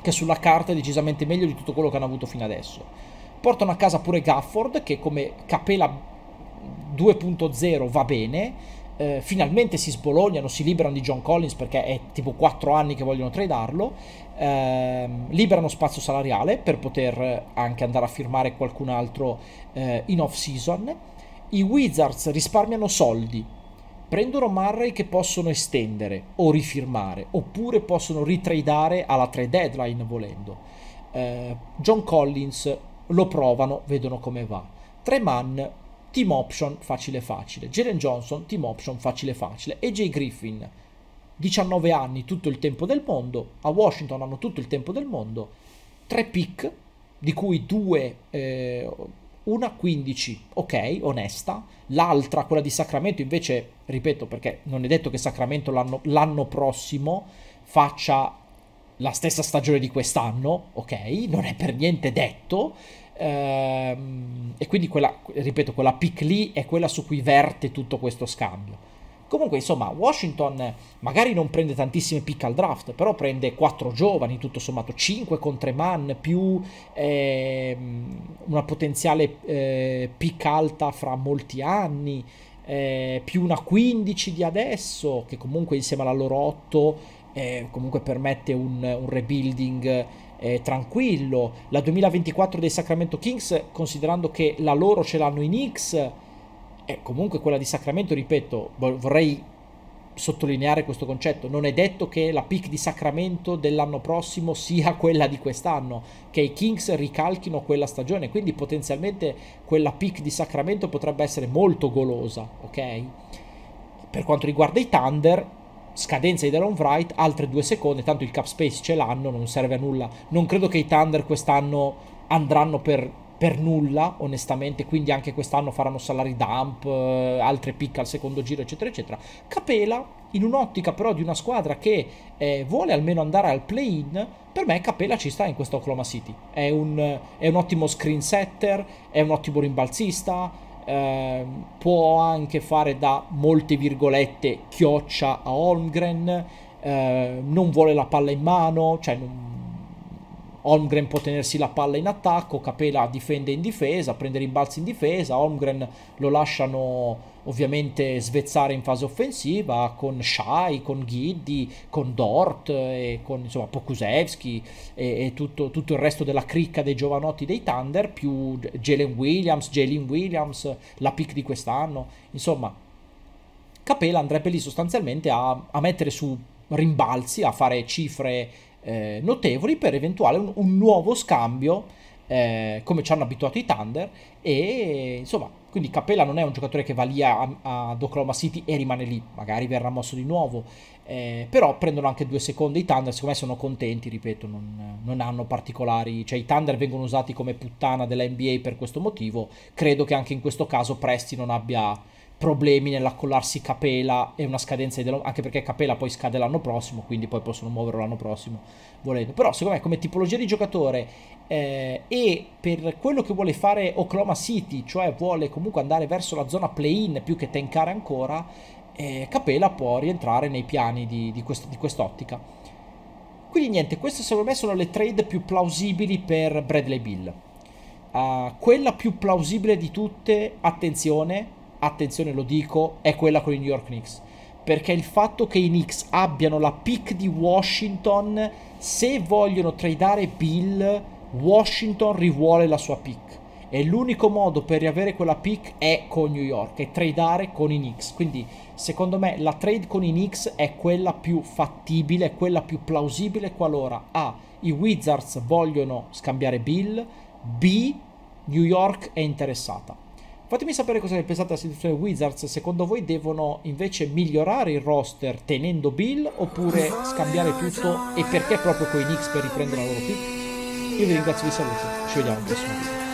che sulla carta è decisamente meglio di tutto quello che hanno avuto fino adesso Portano a casa pure Gafford che come capela 2.0 va bene. Eh, finalmente si sbolognano, si liberano di John Collins perché è tipo 4 anni che vogliono tradarlo. Eh, liberano spazio salariale per poter anche andare a firmare qualcun altro eh, in off season. I Wizards risparmiano soldi prendono Murray che possono estendere o rifirmare, oppure possono ritradare alla 3 deadline volendo. Eh, John Collins lo provano, vedono come va. Treman, team option facile facile. Jalen Johnson, team option facile facile. AJ Griffin, 19 anni, tutto il tempo del mondo. A Washington hanno tutto il tempo del mondo. Tre pick, di cui due... Eh, una 15, ok, onesta, l'altra, quella di Sacramento, invece, ripeto, perché non è detto che Sacramento l'anno, l'anno prossimo faccia la stessa stagione di quest'anno, ok, non è per niente detto, Ehm, e quindi quella, ripeto, quella pick lì è quella su cui verte tutto questo scambio. Comunque, insomma, Washington magari non prende tantissime pick al draft, però prende 4 giovani, tutto sommato 5 con tre man, più eh, una potenziale eh, pick alta fra molti anni, eh, più una 15 di adesso, che comunque insieme alla loro 8 eh, comunque permette un, un rebuilding eh, tranquillo. La 2024 dei Sacramento Kings, considerando che la loro ce l'hanno in X, e comunque quella di Sacramento, ripeto, vorrei sottolineare questo concetto. Non è detto che la pick di Sacramento dell'anno prossimo sia quella di quest'anno, che i Kings ricalchino quella stagione, quindi potenzialmente quella pick di Sacramento potrebbe essere molto golosa, ok? Per quanto riguarda i Thunder, scadenza di Daron Wright, altre due seconde, tanto il cap space ce l'hanno, non serve a nulla. Non credo che i Thunder quest'anno andranno per, per nulla, onestamente, quindi anche quest'anno faranno salari dump, eh, altre pick al secondo giro, eccetera, eccetera. Capela, in un'ottica però di una squadra che eh, vuole almeno andare al play-in, per me Capela ci sta in questo Oklahoma City. È un, è un ottimo screensetter, è un ottimo rimbalzista, Ehm, può anche fare da molte virgolette chioccia a Holmgren, eh, non vuole la palla in mano, cioè non, Holmgren può tenersi la palla in attacco, Capela difende in difesa, prende rimbalzi in difesa, Holmgren lo lasciano ovviamente svezzare in fase offensiva con Shai, con Giddy, con Dort e con insomma, Pokusevski e, e tutto, tutto, il resto della cricca dei giovanotti dei Thunder, più Jalen Williams, Jalen Williams, la pick di quest'anno, insomma Capela andrebbe lì sostanzialmente a, a mettere su rimbalzi, a fare cifre eh, notevoli per eventuale un, un nuovo scambio eh, come ci hanno abituato i Thunder e insomma quindi Capella non è un giocatore che va lì ad Oklahoma City e rimane lì magari verrà mosso di nuovo eh, però prendono anche due secondi i Thunder secondo me sono contenti ripeto non, non hanno particolari cioè i Thunder vengono usati come puttana della NBA per questo motivo credo che anche in questo caso Presti non abbia problemi nell'accollarsi Capela e una scadenza di anche perché Capela poi scade l'anno prossimo, quindi poi possono muoverlo l'anno prossimo volendo. Però secondo me come tipologia di giocatore eh, e per quello che vuole fare Oklahoma City, cioè vuole comunque andare verso la zona play-in più che tankare ancora, eh, Capela può rientrare nei piani di, di, quest- di quest'ottica. Quindi niente, queste secondo me sono le trade più plausibili per Bradley Bill. Uh, ah, quella più plausibile di tutte, attenzione, attenzione lo dico, è quella con i New York Knicks. Perché il fatto che i Knicks abbiano la pick di Washington, se vogliono tradare Bill, Washington rivuole la sua pick. E l'unico modo per riavere quella pick è con New York, è tradare con i Knicks. Quindi, secondo me, la trade con i Knicks è quella più fattibile, è quella più plausibile qualora A. I Wizards vogliono scambiare Bill, B. New York è interessata. Fatemi sapere cosa ne pensate della situazione Wizards, secondo voi devono invece migliorare il roster tenendo Bill oppure scambiare tutto e perché proprio con i Knicks per riprendere la loro pick? Io vi ringrazio vi saluto, ci vediamo al prossimo video.